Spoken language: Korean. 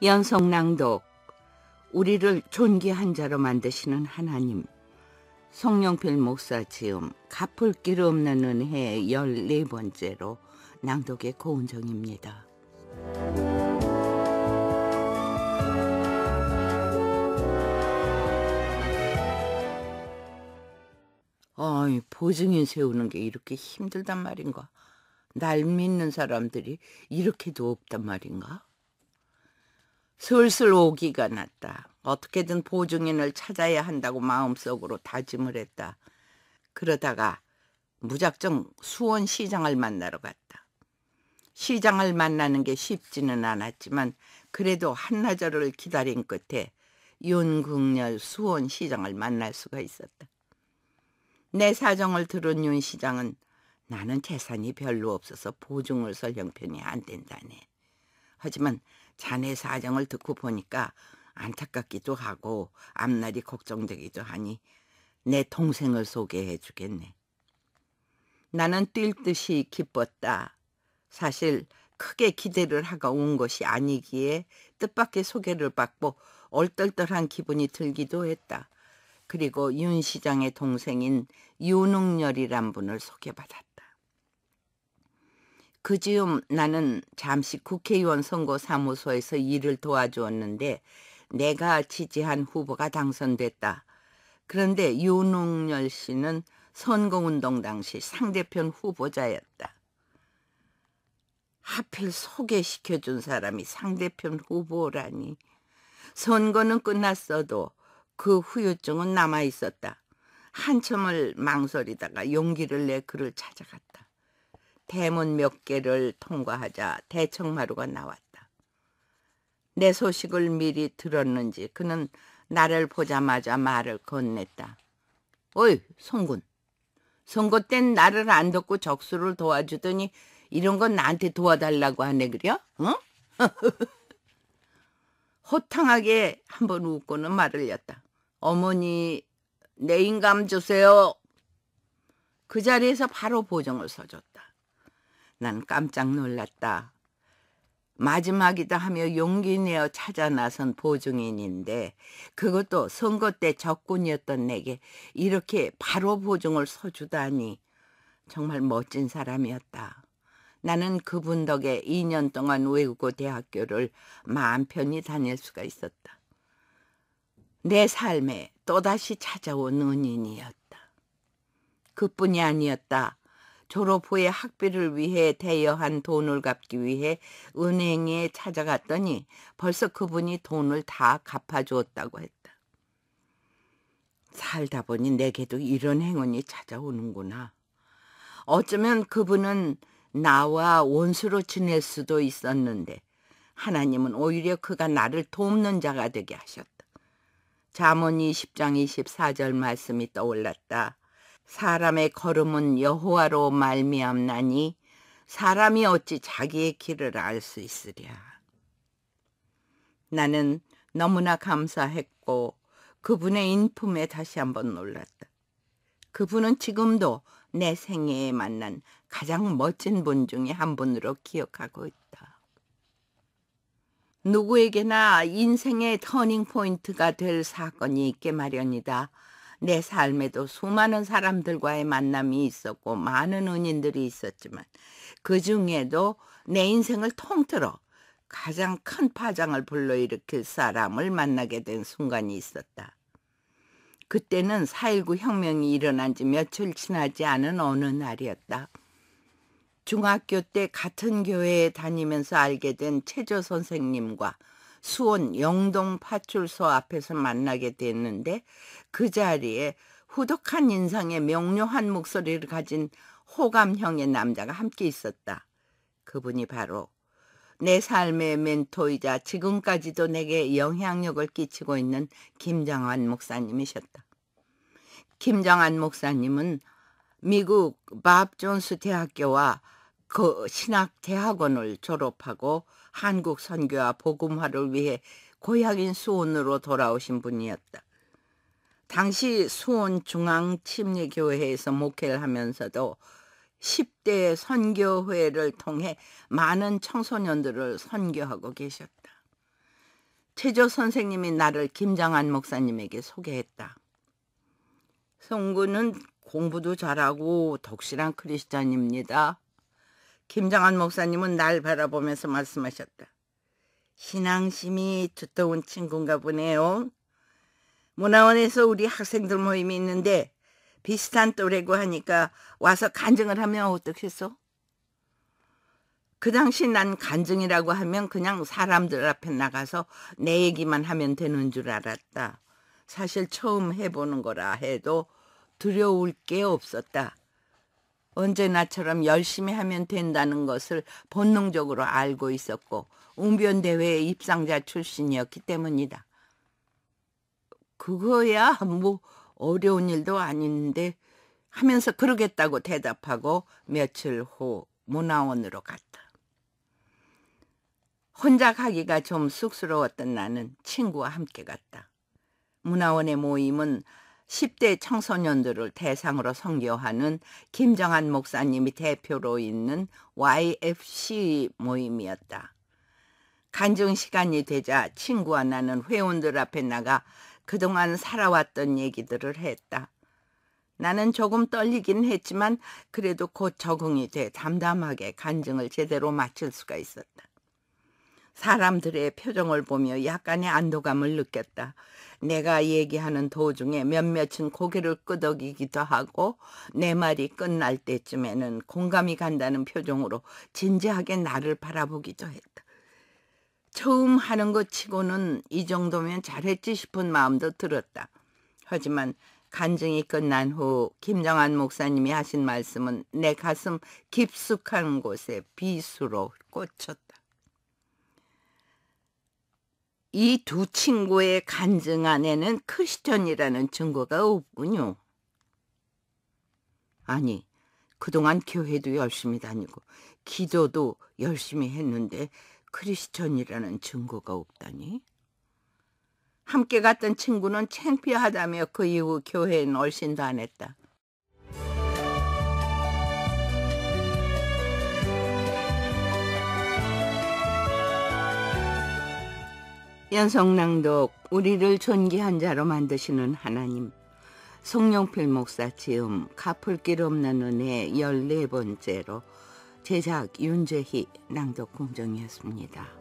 연속 낭독 우리를 존귀한 자로 만드시는 하나님 송영필 목사 지음 갚을 길 없는 은혜 14번째로 낭독의 고은정입니다. 어이, 보증인 세우는 게 이렇게 힘들단 말인가? 날 믿는 사람들이 이렇게도 없단 말인가? 슬슬 오기가 났다. 어떻게든 보증인을 찾아야 한다고 마음속으로 다짐을 했다. 그러다가 무작정 수원시장을 만나러 갔다. 시장을 만나는 게 쉽지는 않았지만 그래도 한나절을 기다린 끝에 윤극열 수원시장을 만날 수가 있었다. 내 사정을 들은 윤 시장은 나는 재산이 별로 없어서 보증을 설 형편이 안 된다네. 하지만 자네 사정을 듣고 보니까 안타깝기도 하고 앞날이 걱정되기도 하니 내 동생을 소개해 주겠네. 나는 뛸 듯이 기뻤다. 사실 크게 기대를 하고 온 것이 아니기에 뜻밖의 소개를 받고 얼떨떨한 기분이 들기도 했다. 그리고 윤 시장의 동생인 윤웅열이란 분을 소개받았다. 그 즈음 나는 잠시 국회의원 선거 사무소에서 일을 도와주었는데 내가 지지한 후보가 당선됐다. 그런데 윤웅열 씨는 선거운동 당시 상대편 후보자였다. 하필 소개시켜준 사람이 상대편 후보라니. 선거는 끝났어도 그 후유증은 남아 있었다. 한참을 망설이다가 용기를 내 그를 찾아갔다. 대문 몇 개를 통과하자 대청마루가 나왔다. 내 소식을 미리 들었는지 그는 나를 보자마자 말을 건넸다. 어이, 송군. 선거 땐 나를 안 돕고 적수를 도와주더니 이런 건 나한테 도와달라고 하네 그려? 응? 호탕하게 한 번 웃고는 말을 였다. 어머니 내 인감 주세요. 그 자리에서 바로 보정을 서줬다. 난 깜짝 놀랐다. 마지막이다 하며 용기 내어 찾아 나선 보증인인데 그것도 선거 때 적군이었던 내게 이렇게 바로 보증을 서주다니 정말 멋진 사람이었다. 나는 그분 덕에 2년 동안 외국어 대학교를 마음 편히 다닐 수가 있었다. 내 삶에 또다시 찾아온 은인이었다. 그뿐이 아니었다. 졸업 후에 학비를 위해 대여한 돈을 갚기 위해 은행에 찾아갔더니 벌써 그분이 돈을 다 갚아주었다고 했다. 살다 보니 내게도 이런 행운이 찾아오는구나. 어쩌면 그분은 나와 원수로 지낼 수도 있었는데 하나님은 오히려 그가 나를 돕는 자가 되게 하셨다. 자문이 10장 24절 말씀이 떠올랐다. 사람의 걸음은 여호와로 말미암나니 사람이 어찌 자기의 길을 알 수 있으랴. 나는 너무나 감사했고 그분의 인품에 다시 한번 놀랐다. 그분은 지금도 내 생애에 만난 가장 멋진 분 중에 한 분으로 기억하고 있다. 누구에게나 인생의 터닝 포인트가 될 사건이 있게 마련이다. 내 삶에도 수많은 사람들과의 만남이 있었고 많은 은인들이 있었지만 그 중에도 내 인생을 통틀어 가장 큰 파장을 불러일으킬 사람을 만나게 된 순간이 있었다. 그때는 4.19 혁명이 일어난 지 며칠 지나지 않은 어느 날이었다. 중학교 때 같은 교회에 다니면서 알게 된 최조 선생님과 수원 영동 파출소 앞에서 만나게 됐는데 그 자리에 후덕한 인상의 명료한 목소리를 가진 호감형의 남자가 함께 있었다. 그분이 바로 내 삶의 멘토이자 지금까지도 내게 영향력을 끼치고 있는 김정환 목사님이셨다. 김정환 목사님은 미국 밥 존스 대학교와 그 신학대학원을 졸업하고 한국 선교와 복음화를 위해 고향인 수원으로 돌아오신 분이었다. 당시 수원중앙침례교회에서 목회를 하면서도 10대 선교회를 통해 많은 청소년들을 선교하고 계셨다. 최조 선생님이 나를 김장한 목사님에게 소개했다. 성구는 공부도 잘하고 독실한 크리스찬입니다. 김정한 목사님은 날 바라보면서 말씀하셨다. 신앙심이 두터운 친구인가 보네요. 문화원에서 우리 학생들 모임이 있는데 비슷한 또래고 하니까 와서 간증을 하면 어떡했어그 당시 난 간증이라고 하면 그냥 사람들 앞에 나가서 내 얘기만 하면 되는 줄 알았다. 사실 처음 해보는 거라 해도 두려울 게 없었다. 언제나처럼 열심히 하면 된다는 것을 본능적으로 알고 있었고 웅변대회에 입상자 출신이었기 때문이다. 그거야 뭐 어려운 일도 아닌데 하면서 그러겠다고 대답하고 며칠 후 문화원으로 갔다. 혼자 가기가 좀 쑥스러웠던 나는 친구와 함께 갔다. 문화원의 모임은 10대 청소년들을 대상으로 선교하는 김정한 목사님이 대표로 있는 YFC 모임이었다. 간증 시간이 되자 친구와 나는 회원들 앞에 나가 그동안 살아왔던 얘기들을 했다. 나는 조금 떨리긴 했지만 그래도 곧 적응이 돼 담담하게 간증을 제대로 마칠 수가 있었다. 사람들의 표정을 보며 약간의 안도감을 느꼈다. 내가 얘기하는 도중에 몇몇은 고개를 끄덕이기도 하고 내 말이 끝날 때쯤에는 공감이 간다는 표정으로 진지하게 나를 바라보기도 했다. 처음 하는 것 치고는 이 정도면 잘했지 싶은 마음도 들었다. 하지만 간증이 끝난 후 김정한 목사님이 하신 말씀은 내 가슴 깊숙한 곳에 비수로 꽂혔다. 이두 친구의 간증 안에는 크리스천이라는 증거가 없군요. 아니, 그동안 교회도 열심히 다니고 기도도 열심히 했는데 크리스천이라는 증거가 없다니? 함께 갔던 친구는 창피하다며 그 이후 교회는 얼씬도 안 했다. 연성낭독 우리를 존귀한 자로 만드시는 하나님 송영필 목사 지음 갚을길 없는 은혜 14번째로 제작 윤재희 낭독 공정이었습니다.